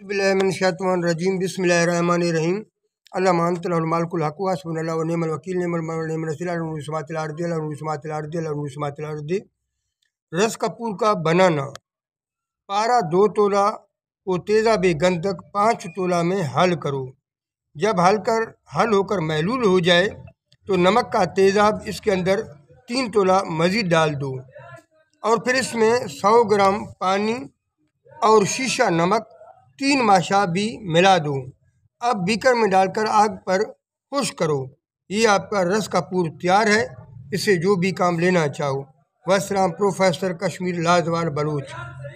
रजीम बसमीम अल्लामानतमालकुलहक़ासमकल रस कपूर का बनाना पारा दो तोला को तेज़ा बेगन पाँच तोला में हल करो जब हल कर हल होकर महलूल हो जाए तो नमक का तेज़ाब इसके अंदर तीन तोला मज़ीद डाल दो और फिर इसमें सौ ग्राम पानी और शीशा नमक तीन माशा भी मिला दूँ अब बीकर में डालकर आग पर खुश करो ये आपका रस का पूर्व तैयार है इसे जो भी काम लेना चाहो वसराम प्रोफेसर कश्मीर लाजवाल बलूच